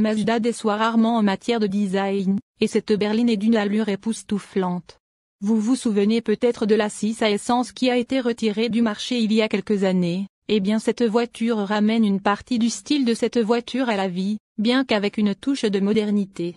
Mazda déçoit rarement en matière de design, et cette berline est d'une allure époustouflante. Vous vous souvenez peut-être de la 6 à essence qui a été retirée du marché il y a quelques années, eh bien cette voiture ramène une partie du style de cette voiture à la vie, bien qu'avec une touche de modernité.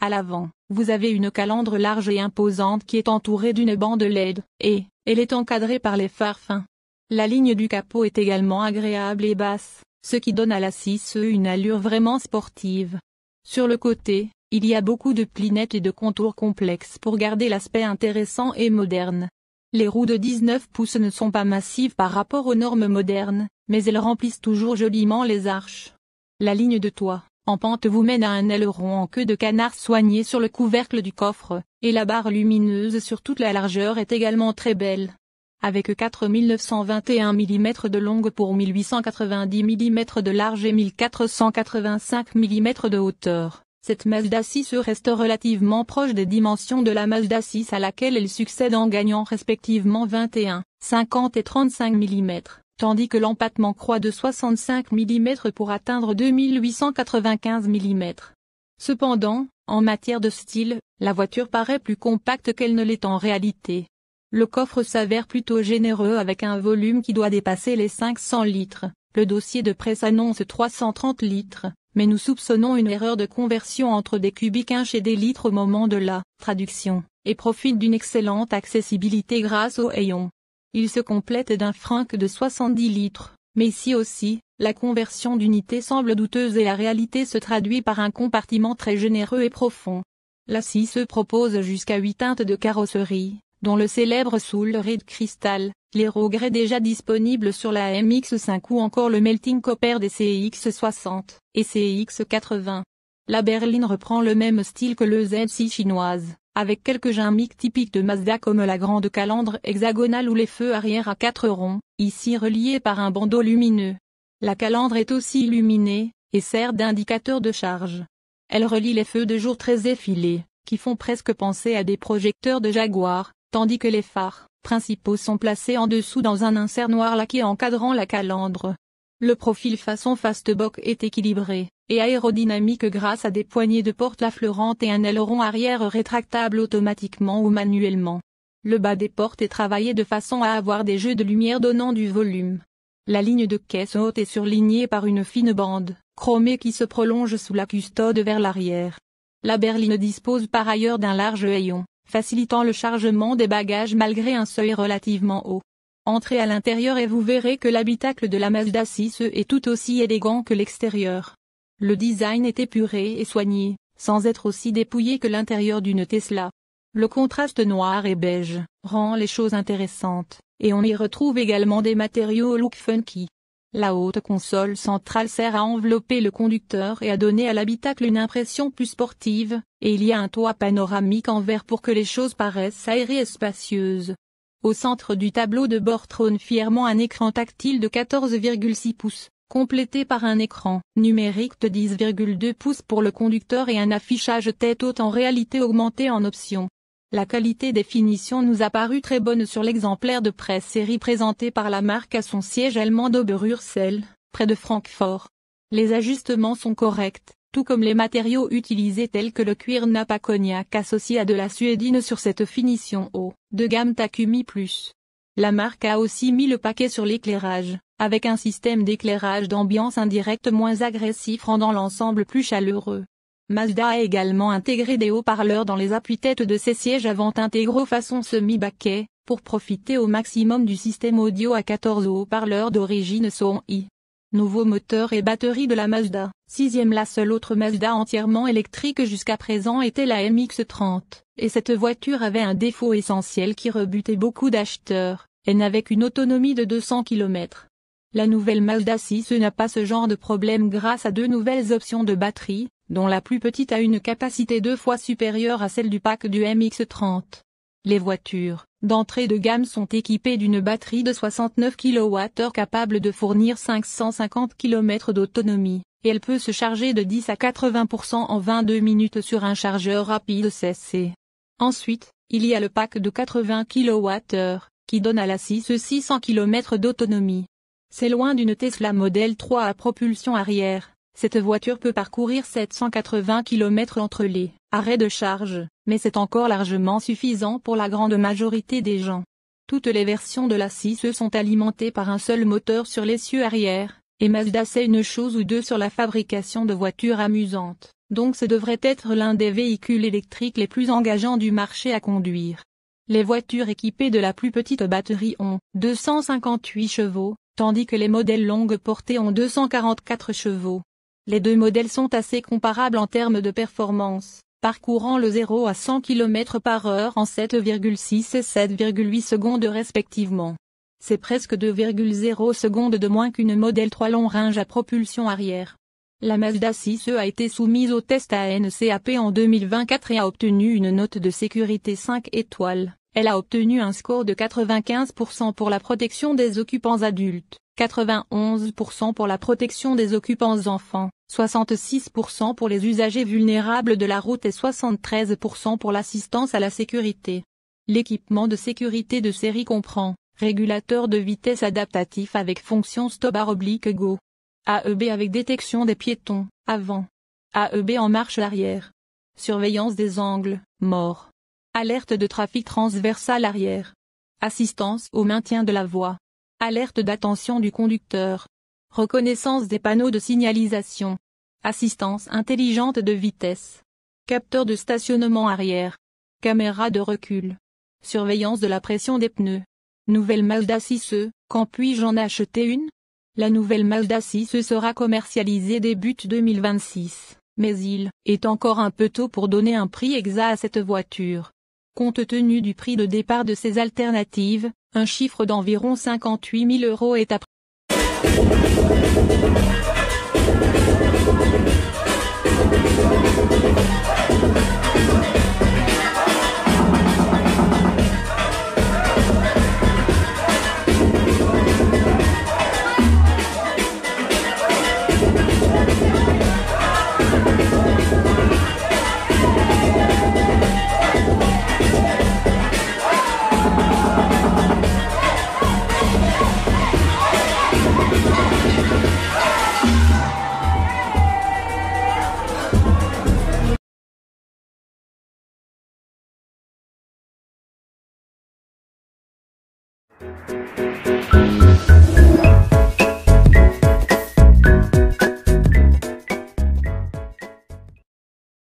À l'avant, vous avez une calandre large et imposante qui est entourée d'une bande LED, et, elle est encadrée par les phares fins. La ligne du capot est également agréable et basse, ce qui donne à la 6E une allure vraiment sportive. Sur le côté, il y a beaucoup de plinettes et de contours complexes pour garder l'aspect intéressant et moderne. Les roues de 19 pouces ne sont pas massives par rapport aux normes modernes, mais elles remplissent toujours joliment les arches. La ligne de toit, en pente vous mène à un aileron en queue de canard soigné sur le couvercle du coffre, et la barre lumineuse sur toute la largeur est également très belle avec 4921 mm de longue pour 1890 mm de large et 1485 mm de hauteur. Cette Mazda 6 reste relativement proche des dimensions de la Mazda 6 à laquelle elle succède en gagnant respectivement 21, 50 et 35 mm, tandis que l'empattement croît de 65 mm pour atteindre 2895 mm. Cependant, en matière de style, la voiture paraît plus compacte qu'elle ne l'est en réalité. Le coffre s'avère plutôt généreux avec un volume qui doit dépasser les 500 litres. Le dossier de presse annonce 330 litres, mais nous soupçonnons une erreur de conversion entre des cubiques inches et des litres au moment de la traduction, et profite d'une excellente accessibilité grâce au hayon. Il se complète d'un franc de 70 litres, mais ici aussi, la conversion d'unité semble douteuse et la réalité se traduit par un compartiment très généreux et profond. La 6 propose jusqu'à 8 teintes de carrosserie, dont le célèbre Soul Red Crystal, les regrets déjà disponibles sur la MX5 ou encore le Melting Copper des CX60 et CX80. La berline reprend le même style que le Z6 chinoise, avec quelques gimmiques typiques de Mazda comme la grande calandre hexagonale ou les feux arrière à quatre ronds, ici reliés par un bandeau lumineux. La calandre est aussi illuminée, et sert d'indicateur de charge. Elle relie les feux de jour très effilés, qui font presque penser à des projecteurs de Jaguar, tandis que les phares principaux sont placés en dessous dans un insert noir laqué encadrant la calandre. Le profil façon fastback est équilibré et aérodynamique grâce à des poignées de porte affleurantes et un aileron arrière rétractable automatiquement ou manuellement. Le bas des portes est travaillé de façon à avoir des jeux de lumière donnant du volume. La ligne de caisse haute est surlignée par une fine bande chromée qui se prolonge sous la custode vers l'arrière. La berline dispose par ailleurs d'un large hayon facilitant le chargement des bagages malgré un seuil relativement haut. Entrez à l'intérieur et vous verrez que l'habitacle de la Mazda 6 e est tout aussi élégant que l'extérieur. Le design est épuré et soigné, sans être aussi dépouillé que l'intérieur d'une Tesla. Le contraste noir et beige rend les choses intéressantes, et on y retrouve également des matériaux au look funky. La haute console centrale sert à envelopper le conducteur et à donner à l'habitacle une impression plus sportive, et il y a un toit panoramique en verre pour que les choses paraissent aérées et spacieuses. Au centre du tableau de bord trône fièrement un écran tactile de 14,6 pouces, complété par un écran numérique de 10,2 pouces pour le conducteur et un affichage tête haute en réalité augmentée en option. La qualité des finitions nous a paru très bonne sur l'exemplaire de presse série présenté par la marque à son siège allemand d'Oberursel, près de Francfort. Les ajustements sont corrects, tout comme les matériaux utilisés tels que le cuir napa cognac associé à de la suédine sur cette finition haut de gamme Takumi+. La marque a aussi mis le paquet sur l'éclairage, avec un système d'éclairage d'ambiance indirecte moins agressif rendant l'ensemble plus chaleureux. Mazda a également intégré des haut-parleurs dans les appuis-têtes de ses sièges avant intégraux façon semi-baquet, pour profiter au maximum du système audio à 14 haut-parleurs d'origine son i. Nouveau moteur et batterie de la Mazda. Sixième la seule autre Mazda entièrement électrique jusqu'à présent était la MX-30, et cette voiture avait un défaut essentiel qui rebutait beaucoup d'acheteurs, et n'avait qu'une autonomie de 200 km. La nouvelle Mazda 6 n'a pas ce genre de problème grâce à deux nouvelles options de batterie, dont la plus petite a une capacité deux fois supérieure à celle du pack du MX-30. Les voitures d'entrée de gamme sont équipées d'une batterie de 69 kWh capable de fournir 550 km d'autonomie, et elle peut se charger de 10 à 80% en 22 minutes sur un chargeur rapide CC. Ensuite, il y a le pack de 80 kWh, qui donne à la 6 600 km d'autonomie. C'est loin d'une Tesla Model 3 à propulsion arrière, cette voiture peut parcourir 780 km entre les arrêts de charge, mais c'est encore largement suffisant pour la grande majorité des gens. Toutes les versions de la 6e sont alimentées par un seul moteur sur l'essieu arrière, et Mazda sait une chose ou deux sur la fabrication de voitures amusantes, donc ce devrait être l'un des véhicules électriques les plus engageants du marché à conduire. Les voitures équipées de la plus petite batterie ont 258 chevaux, tandis que les modèles longue portée ont 244 chevaux. Les deux modèles sont assez comparables en termes de performance, parcourant le 0 à 100 km par heure en 7,6 et 7,8 secondes respectivement. C'est presque 2,0 secondes de moins qu'une modèle 3 long range à propulsion arrière. La Mazda 6e a été soumise au test ANCAP en 2024 et a obtenu une note de sécurité 5 étoiles. Elle a obtenu un score de 95% pour la protection des occupants adultes, 91% pour la protection des occupants enfants, 66% pour les usagers vulnérables de la route et 73% pour l'assistance à la sécurité. L'équipement de sécurité de série comprend régulateur de vitesse adaptatif avec fonction stop-go, AEB avec détection des piétons, avant, AEB en marche arrière, surveillance des angles, mort, Alerte de trafic transversal arrière. Assistance au maintien de la voie. Alerte d'attention du conducteur. Reconnaissance des panneaux de signalisation. Assistance intelligente de vitesse. Capteur de stationnement arrière. Caméra de recul. Surveillance de la pression des pneus. Nouvelle Mazda 6e, quand puis-je en acheter une La nouvelle Mazda 6 sera commercialisée début 2026, mais il est encore un peu tôt pour donner un prix exact à cette voiture. Compte tenu du prix de départ de ces alternatives, un chiffre d'environ 58 000 euros est à Thank you.